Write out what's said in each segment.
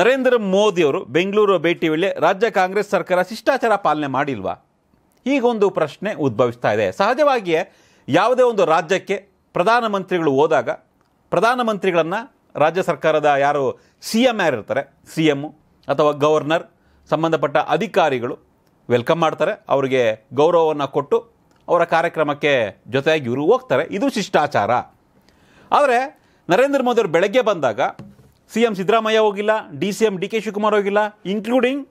ನರೇಂದ್ರ ಮೋದಿಯವರು ಬೆಂಗಳೂರು ಭೇಟಿ ವೇಳೆ ರಾಜ್ಯ ಕಾಂಗ್ರೆಸ್ ಸರ್ಕಾರ ಶಿಷ್ಟಾಚಾರ ಪಾಲನೆ ಮಾಡಿಲ್ವಾ ಹೀಗೊಂದು ಪ್ರಶ್ನೆ ಉದ್ಭವಿಸ್ತಾ ಇದೆ ಸಹಜವಾಗಿಯೇ ಯಾವುದೇ ಒಂದು ರಾಜ್ಯಕ್ಕೆ ಪ್ರಧಾನಮಂತ್ರಿಗಳು ಹೋದಾಗ ಪ್ರಧಾನಮಂತ್ರಿಗಳನ್ನು ರಾಜ್ಯ ಸರ್ಕಾರದ ಯಾರು ಸಿ ಎಮ್ ಯಾರಿರ್ತಾರೆ ಸಿ ಎಮ್ಮು ಅಥವಾ ಗವರ್ನರ್ ಸಂಬಂಧಪಟ್ಟ ಅಧಿಕಾರಿಗಳು ವೆಲ್ಕಮ್ ಮಾಡ್ತಾರೆ ಅವರಿಗೆ ಗೌರವವನ್ನು ಕೊಟ್ಟು ಅವರ ಕಾರ್ಯಕ್ರಮಕ್ಕೆ ಜೊತೆಯಾಗಿ ಇವರು ಹೋಗ್ತಾರೆ ಇದು ಶಿಷ್ಟಾಚಾರ ಆದರೆ ನರೇಂದ್ರ ಮೋದಿಯವರು ಬೆಳಗ್ಗೆ ಬಂದಾಗ ಸಿ ಎಂ ಸಿದ್ದರಾಮಯ್ಯ ಹೋಗಿಲ್ಲ D C M D K Shivakumar ಹೋಗಿಲ್ಲ ಇನ್ಕ್ಲೂಡಿಂಗ್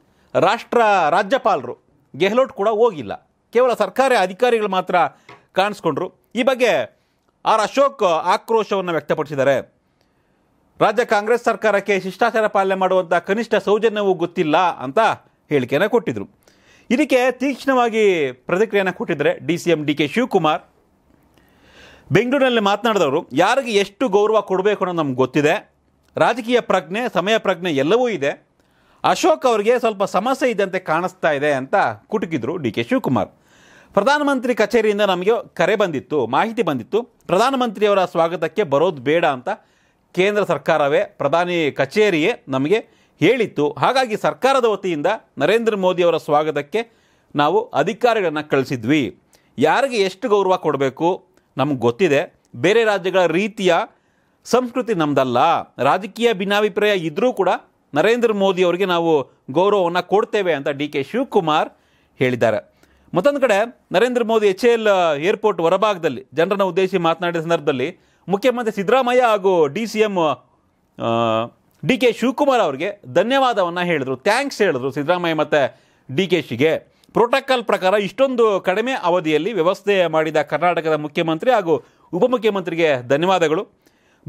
ರಾಷ್ಟ್ರ ರಾಜ್ಯಪಾಲರು ಗೆಹ್ಲೋಟ್ ಕೂಡ ಹೋಗಿಲ್ಲ ಕೇವಲ ಸರ್ಕಾರಿ ಅಧಿಕಾರಿಗಳು ಮಾತ್ರ ಕಾಣಿಸ್ಕೊಂಡ್ರು ಈ ಬಗ್ಗೆ ಆರ್ ಅಶೋಕ್ ಆಕ್ರೋಶವನ್ನು ವ್ಯಕ್ತಪಡಿಸಿದ್ದಾರೆ ರಾಜ್ಯ ಕಾಂಗ್ರೆಸ್ ಸರ್ಕಾರಕ್ಕೆ ಶಿಷ್ಟಾಚಾರ ಪಾಲನೆ ಮಾಡುವಂಥ ಕನಿಷ್ಠ ಸೌಜನ್ಯವೂ ಗೊತ್ತಿಲ್ಲ ಅಂತ ಹೇಳಿಕೆಯನ್ನು ಕೊಟ್ಟಿದ್ದರು ಇದಕ್ಕೆ ತೀಕ್ಷ್ಣವಾಗಿ ಪ್ರತಿಕ್ರಿಯೆಯನ್ನು ಕೊಟ್ಟಿದ್ದಾರೆ D C M D K Shivakumar ಬೆಂಗಳೂರಿನಲ್ಲಿ ಮಾತನಾಡಿದವರು ಯಾರಿಗೆ ಎಷ್ಟು ಗೌರವ ಕೊಡಬೇಕು ಅನ್ನೋದು ನಮ್ಗೆ ಗೊತ್ತಿದೆ ರಾಜಕೀಯ ಪ್ರಜ್ಞೆ ಸಮಯ ಪ್ರಜ್ಞೆ ಎಲ್ಲವೂ ಇದೆ ಅಶೋಕ್ ಅವರಿಗೆ ಸ್ವಲ್ಪ ಸಮಸ್ಯೆ ಇದ್ದಂತೆ ಕಾಣಿಸ್ತಾ ಇದೆ ಅಂತ ಕುಟುಕಿದ್ರು ಡಿ ಕೆ ಶಿವಕುಮಾರ್ ಪ್ರಧಾನಮಂತ್ರಿ ಕಚೇರಿಯಿಂದ ನಮಗೆ ಕರೆ ಬಂದಿತ್ತು ಮಾಹಿತಿ ಬಂದಿತ್ತು ಪ್ರಧಾನಮಂತ್ರಿಯವರ ಸ್ವಾಗತಕ್ಕೆ ಬರೋದು ಬೇಡ ಅಂತ ಕೇಂದ್ರ ಸರ್ಕಾರವೇ ಪ್ರಧಾನಿ ಕಚೇರಿಯೇ ನಮಗೆ ಹೇಳಿತ್ತು ಹಾಗಾಗಿ ಸರ್ಕಾರದ ವತಿಯಿಂದ ನರೇಂದ್ರ ಮೋದಿಯವರ ಸ್ವಾಗತಕ್ಕೆ ನಾವು ಅಧಿಕಾರಿಗಳನ್ನು ಕಳಿಸಿದ್ವಿ ಯಾರಿಗೆ ಎಷ್ಟು ಗೌರವ ಕೊಡಬೇಕು ನಮ್ಗೆ ಗೊತ್ತಿದೆ ಬೇರೆ ರಾಜ್ಯಗಳ ರೀತಿಯ ಸಂಸ್ಕೃತಿ ನಮ್ಮದಲ್ಲ ರಾಜಕೀಯ ಭಿನ್ನಾಭಿಪ್ರಾಯ ಇದ್ದರೂ ಕೂಡ ನರೇಂದ್ರ ಮೋದಿ ಅವರಿಗೆ ನಾವು ಗೌರವವನ್ನು ಕೊಡ್ತೇವೆ ಅಂತ ಡಿ ಕೆ ಶಿವಕುಮಾರ್ ಹೇಳಿದ್ದಾರೆ ಮತ್ತೊಂದು ಕಡೆ Narendra Modi H L airport ಹೊರಭಾಗದಲ್ಲಿ ಜನರನ್ನು ಉದ್ದೇಶಿಸಿ ಮಾತನಾಡಿದ ಸಂದರ್ಭದಲ್ಲಿ ಮುಖ್ಯಮಂತ್ರಿ ಸಿದ್ದರಾಮಯ್ಯ ಹಾಗೂ D C M D K Shivakumar ಅವರಿಗೆ ಧನ್ಯವಾದವನ್ನು ಹೇಳಿದರು ಥ್ಯಾಂಕ್ಸ್ ಹೇಳಿದ್ರು ಸಿದ್ದರಾಮಯ್ಯ ಮತ್ತು ಡಿ ಕೆ ಶಿಗೆ ಪ್ರೋಟೋಕಾಲ್ ಪ್ರಕಾರ ಇಷ್ಟೊಂದು ಕಡಿಮೆ ಅವಧಿಯಲ್ಲಿ ವ್ಯವಸ್ಥೆ ಮಾಡಿದ ಕರ್ನಾಟಕದ ಮುಖ್ಯಮಂತ್ರಿ ಹಾಗೂ ಉಪಮುಖ್ಯಮಂತ್ರಿಗೆ ಧನ್ಯವಾದಗಳು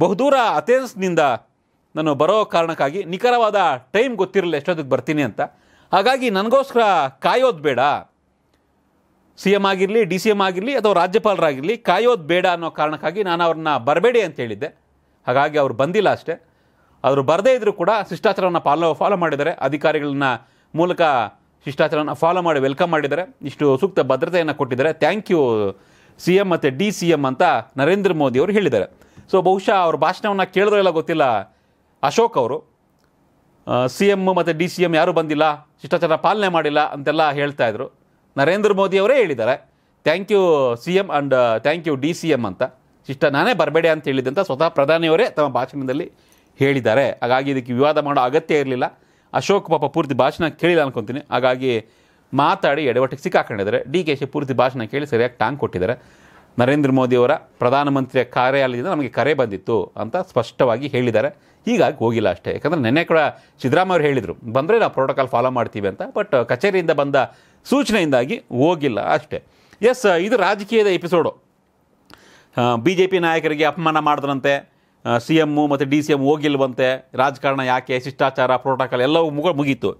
ಬಹುದೂರ ಅಥೆನ್ಸ್ನಿಂದ ನಾನು ಬರೋ ಕಾರಣಕ್ಕಾಗಿ ನಿಖರವಾದ ಟೈಮ್ ಗೊತ್ತಿರಲಿಲ್ಲ ಎಷ್ಟೊತ್ತಿಗೆ ಬರ್ತೀನಿ ಅಂತ ಹಾಗಾಗಿ ನನಗೋಸ್ಕರ ಕಾಯೋದು ಬೇಡ ಸಿ ಎಮ್ ಆಗಿರಲಿ ಡಿ ಸಿ ಎಮ್ ಆಗಿರಲಿ ಅಥವಾ ರಾಜ್ಯಪಾಲರಾಗಿರಲಿ ಕಾಯೋದು ಬೇಡ ಅನ್ನೋ ಕಾರಣಕ್ಕಾಗಿ ನಾನು ಅವ್ರನ್ನ ಬರಬೇಡಿ ಅಂತ ಹೇಳಿದ್ದೆ ಹಾಗಾಗಿ ಅವರು ಬಂದಿಲ್ಲ ಅಷ್ಟೇ ಅವರು ಬರದೇ ಇದ್ದರೂ ಕೂಡ ಶಿಷ್ಟಾಚಾರವನ್ನು ಫಾಲೋ ಫಾಲೋ ಮಾಡಿದ್ದಾರೆ ಅಧಿಕಾರಿಗಳನ್ನ ಮೂಲಕ ಶಿಷ್ಟಾಚಾರವನ್ನು ಫಾಲೋ ಮಾಡಿ ವೆಲ್ಕಮ್ ಮಾಡಿದ್ದಾರೆ ಇಷ್ಟು ಸೂಕ್ತ ಭದ್ರತೆಯನ್ನು ಕೊಟ್ಟಿದ್ದಾರೆ ಥ್ಯಾಂಕ್ ಯು ಸಿ ಎಮ್ ಮತ್ತು ಡಿ ಸಿ ಎಮ್ ಅಂತ ನರೇಂದ್ರ ಮೋದಿ ಅವರು ಹೇಳಿದ್ದಾರೆ ಸೊ ಬಹುಶಃ ಅವ್ರ ಭಾಷಣವನ್ನು ಕೇಳಿದ್ರೆ ಇಲ್ಲ ಗೊತ್ತಿಲ್ಲ ಅಶೋಕ್ ಅವರು ಸಿ ಎಮ್ ಮತ್ತು ಡಿ ಸಿ ಎಮ್ ಯಾರೂ ಬಂದಿಲ್ಲ ಶಿಷ್ಟಾಚಾರ ಪಾಲನೆ ಮಾಡಿಲ್ಲ ಅಂತೆಲ್ಲ ಹೇಳ್ತಾ ಇದ್ರು ನರೇಂದ್ರ ಮೋದಿ ಅವರೇ ಹೇಳಿದ್ದಾರೆ thank you C M and thank you D C M ಅಂತ ಶಿಷ್ಟ ನಾನೇ ಬರಬೇಡಿ ಅಂತ ಹೇಳಿದ್ದಂತ ಸ್ವತಃ ಪ್ರಧಾನಿಯವರೇ ತಮ್ಮ ಭಾಷಣದಲ್ಲಿ ಹೇಳಿದ್ದಾರೆ ಹಾಗಾಗಿ ಇದಕ್ಕೆ ವಿವಾದ ಮಾಡೋ ಅಗತ್ಯ ಇರಲಿಲ್ಲ ಅಶೋಕ್ ಪಾಪ ಪೂರ್ತಿ ಭಾಷಣ ಕೇಳಿಲ್ಲ ಅನ್ಕೊತೀನಿ ಹಾಗಾಗಿ ಮಾತಾಡಿ ಎಡವಟ್ಟಿಗೆ ಸಿಕ್ಕಾಕೊಂಡಿದ್ದಾರೆ ಡಿ ಕೆ ಶಿ ಪೂರ್ತಿ ಭಾಷಣ ಕೇಳಿ ಸರಿಯಾಗಿ ಟಾಂಗ್ ಕೊಟ್ಟಿದ್ದಾರೆ ನರೇಂದ್ರ ಮೋದಿಯವರ ಪ್ರಧಾನಮಂತ್ರಿಯ ಕಾರ್ಯಾಲಯದಿಂದ ನಮಗೆ ಕರೆ ಬಂದಿತ್ತು ಅಂತ ಸ್ಪಷ್ಟವಾಗಿ ಹೇಳಿದ್ದಾರೆ ಹೀಗಾಗಿ ಹೋಗಿಲ್ಲ ಅಷ್ಟೇ ಯಾಕಂದರೆ ನೆನ್ನೆ ಕೂಡ ಸಿದ್ದರಾಮಯ್ಯ ಅವರು ಹೇಳಿದರು ಬಂದರೆ ನಾವು ಪ್ರೋಟೋಕಾಲ್ ಫಾಲೋ ಮಾಡ್ತೀವಿ ಅಂತ ಬಟ್ ಕಚೇರಿಯಿಂದ ಬಂದ ಸೂಚನೆಯಿಂದಾಗಿ ಹೋಗಿಲ್ಲ ಅಷ್ಟೇ ಎಸ್ ಇದು ರಾಜಕೀಯದ ಎಪಿಸೋಡು ಬಿ ಜೆ ಪಿ ನಾಯಕರಿಗೆ ಅಪಮಾನ ಮಾಡಿದ್ರಂತೆ ಸಿ ಎಮ್ಮು ಮತ್ತು ಡಿ ಸಿ ಎಮ್ ಹೋಗಿಲ್ವಂತೆ ರಾಜಕಾರಣ ಯಾಕೆ ಶಿಷ್ಟಾಚಾರ ಪ್ರೋಟೋಕಾಲ್ ಎಲ್ಲವೂ ಮುಗ ಮುಗೀತು